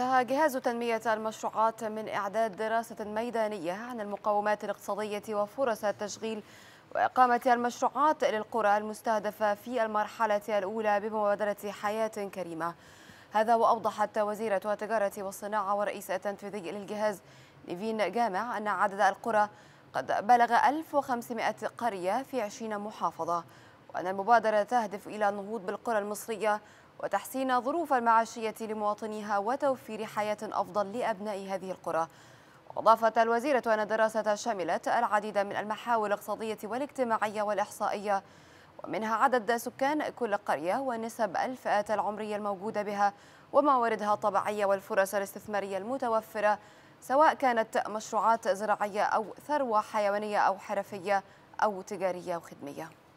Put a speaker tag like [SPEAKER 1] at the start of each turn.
[SPEAKER 1] انتهى جهاز تنمية المشروعات من إعداد دراسة ميدانية عن المقومات الاقتصادية وفرص التشغيل وإقامة المشروعات للقرى المستهدفة في المرحلة الأولى بمبادرة حياة كريمة هذا وأوضحت وزيرة التجارة والصناعة ورئيسة التنفيذي للجهاز نيفين جامع أن عدد القرى قد بلغ 1500 قرية في 20 محافظة وأن المبادرة تهدف إلى النهوض بالقرى المصرية وتحسين ظروف المعاشية لمواطنيها وتوفير حياة أفضل لأبناء هذه القرى أضافت الوزيرة أن الدراسة شملت العديد من المحاور الاقتصادية والاجتماعية والإحصائية ومنها عدد سكان كل قرية ونسب الفئات العمرية الموجودة بها ومواردها الطبيعية والفرص الاستثمارية المتوفرة سواء كانت مشروعات زراعية أو ثروة حيوانية أو حرفية أو تجارية وخدمية